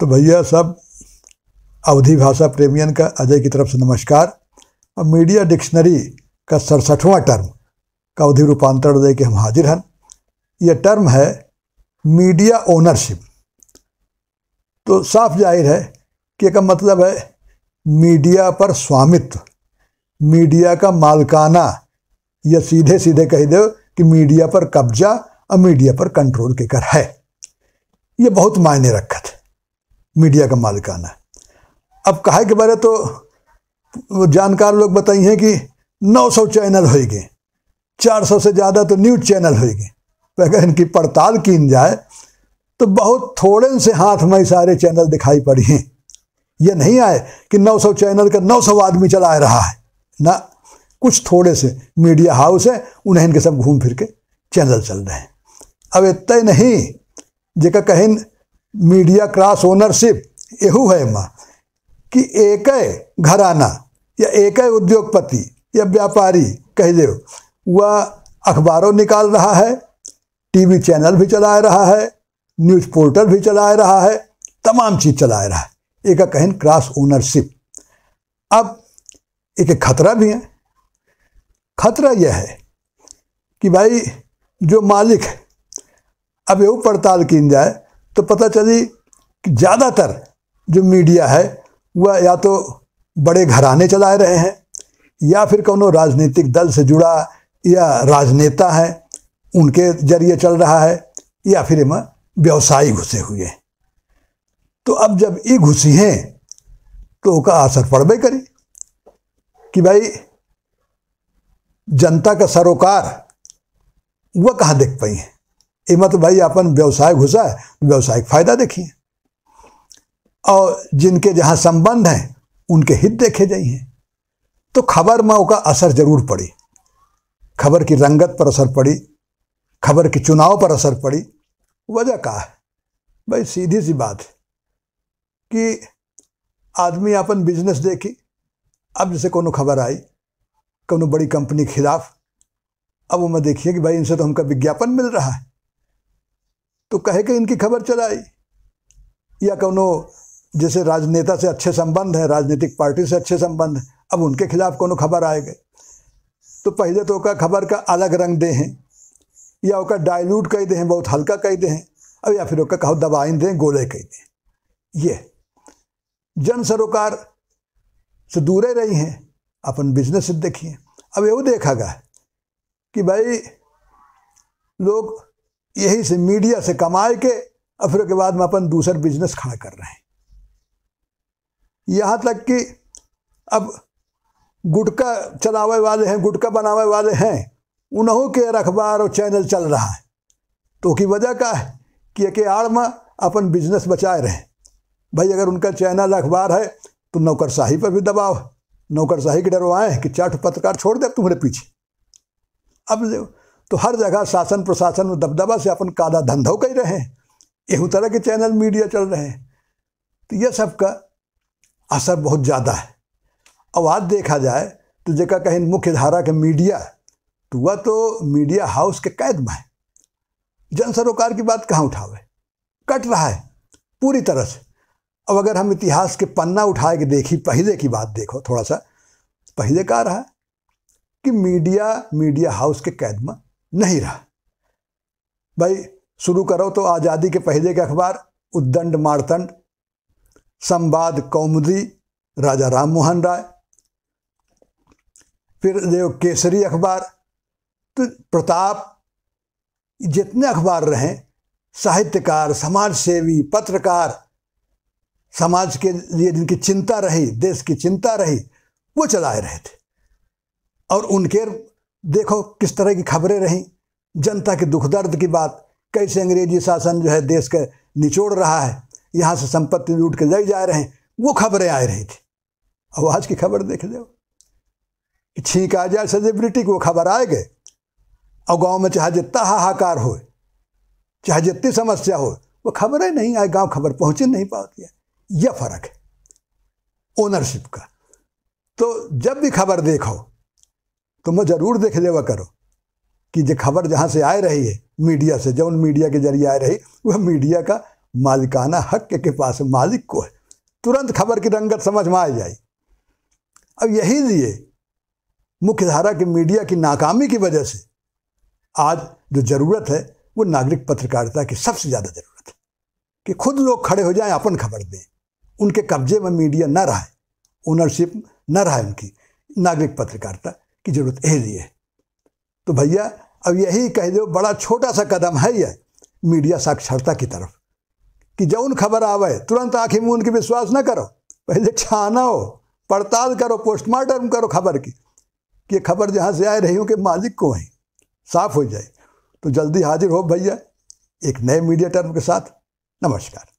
तो भैया सब अवधि भाषा प्रेमियन का अजय की तरफ से नमस्कार और मीडिया डिक्शनरी का सड़सठवा टर्म का अवधि रूपांतरण दे के हम हाजिर हैं यह टर्म है मीडिया ओनरशिप तो साफ जाहिर है कि का मतलब है मीडिया पर स्वामित्व मीडिया का मालकाना यह सीधे सीधे कह दो कि मीडिया पर कब्जा और मीडिया पर कंट्रोल के कर है ये बहुत मायने रखा मीडिया का मालिकाना है अब कहे के बारे तो जानकार लोग बताई हैं कि 900 चैनल होएगी 400 से ज़्यादा तो न्यूज चैनल होएगी तो अगर इनकी पड़ताल की जाए तो बहुत थोड़े से हाथ में सारे चैनल दिखाई पड़ी हैं ये नहीं आए कि 900 चैनल का 900 आदमी चला रहा है ना कुछ थोड़े से मीडिया हाउस है उन्हें इनके सब घूम फिर के चैनल चल रहे हैं अब इतना नहीं जेका कहें मीडिया क्लास ओनरशिप यहू है माँ कि एक घराना या एक उद्योगपति या व्यापारी कह दे वह अखबारों निकाल रहा है टीवी चैनल भी चला रहा है न्यूज पोर्टल भी चला रहा है तमाम चीज़ चला रहा है एक कहन क्रास ओनरशिप अब एक खतरा भी है खतरा यह है कि भाई जो मालिक है अब यू पड़ताल की जाए तो पता चली कि ज़्यादातर जो मीडिया है वह या तो बड़े घराने चला रहे हैं या फिर कौनों राजनीतिक दल से जुड़ा या राजनेता है उनके जरिए चल रहा है या फिर इनमें व्यवसायी घुसे हुए हैं तो अब जब ये घुसी हैं तो उसका असर पड़बे करी कि भाई जनता का सरोकार वह कहाँ देख पाई है ये मत भाई अपन व्यवसाय घुसा है व्यवसायिक फायदा देखिए और जिनके जहाँ संबंध हैं उनके हित देखे जाइए तो खबर में उसका असर जरूर पड़ी खबर की रंगत पर असर पड़ी खबर के चुनाव पर असर पड़ी वजह का है भाई सीधी सी बात कि आदमी अपन बिजनेस देखी अब जैसे कोनो खबर आई कोनो बड़ी कंपनी के खिलाफ अब वो मैं देखिए कि भाई इनसे तो हमका विज्ञापन मिल रहा है तो कह के इनकी खबर चलाई या कौनो जैसे राजनेता से अच्छे संबंध है राजनीतिक पार्टी से अच्छे संबंध हैं अब उनके खिलाफ कोनो खबर आए गए तो पहले तो का खबर का अलग रंग दे हैं या उसका डायलूट कह दे हैं बहुत हल्का कह दे हैं अब या फिर उसका कहो दबाइन दें गोले कह दें ये जन सरोकार से दूरे रही हैं अपन बिजनेस देखिए अब यू देखा गया कि भाई लोग यही से मीडिया से कमाए के और फिर के बाद में अपन दूसर बिजनेस खड़ा कर रहे हैं यहाँ तक कि अब गुटका चलावे वाले हैं गुटका बनावे वाले हैं उन्हों के अखबार और चैनल चल रहा है तो की वजह का है कि एक आड़ में अपन बिजनेस बचाए रहे भाई अगर उनका चैनल अखबार है तो नौकरशाही पर भी दबाव नौकरशाही के डरवाएं कि चाट पत्रकार छोड़ दे तुम्हारे पीछे अब तो हर जगह शासन प्रशासन में दबदबा से अपन काला धंधो कर रहे हैं यही तरह के चैनल मीडिया चल रहे हैं तो यह सब का असर बहुत ज़्यादा है अब आज देखा जाए तो जो कहीं मुख्य धारा के मीडिया तो वह तो मीडिया हाउस के कैद में है जन सरोकार की बात कहाँ उठावे कट रहा है पूरी तरह से अब अगर हम इतिहास के पन्ना उठाए के देखी पहले की बात देखो थोड़ा सा पहले कहा रहा कि मीडिया मीडिया हाउस के कैद में नहीं रहा भाई शुरू करो तो आज़ादी के पहले के अखबार उद्दंड मारतंड संवाद कौमुदी राजा राम मोहन राय फिर देव केसरी अखबार तो प्रताप जितने अखबार रहे साहित्यकार समाज सेवी पत्रकार समाज के लिए जिनकी चिंता रही देश की चिंता रही वो चलाए रहे थे और उनके देखो किस तरह की खबरें रहीं जनता के दुख दर्द की बात कैसे अंग्रेजी शासन जो है देश के निचोड़ रहा है यहाँ से संपत्ति लूट के ले जा रहे हैं वो खबरें आ रही थी अब आज की खबर देख लो छींक आ जाए सेलिब्रिटी को खबर आए गए और गांव में चाहे जितना हाहाकार हो चाहे जितनी समस्या हो वो खबरें नहीं आए गांव खबर पहुंच नहीं पाती है यह फर्क है ओनरशिप का तो जब भी खबर देखो तो मैं ज़रूर देख लेवा करो कि जो खबर जहाँ से आ रही है मीडिया से उन मीडिया के जरिए आ रही वह मीडिया का मालिकाना हक के, पास मालिक को है तुरंत खबर की रंगत समझ में आ जाए अब यही लिए मुख्यधारा की मीडिया की नाकामी की वजह से आज जो ज़रूरत है वो नागरिक पत्रकारिता की सबसे ज़्यादा ज़रूरत है कि खुद लोग खड़े हो जाएं अपन खबर दें उनके कब्जे में मीडिया ना रहे ओनरशिप न रहे उनकी नागरिक पत्रकारिता की ज़रूरत यही लिए है तो भैया अब यही कह दो बड़ा छोटा सा कदम है यह मीडिया साक्षरता की तरफ कि जौन खबर आवे तुरंत आंखें मुँह उनकी विश्वास ना करो पहले हो पड़ताल करो पोस्टमार्टम करो खबर की कि खबर जहाँ से आ रही हूँ कि मालिक को है साफ हो जाए तो जल्दी हाजिर हो भैया एक नए मीडिया टर्म के साथ नमस्कार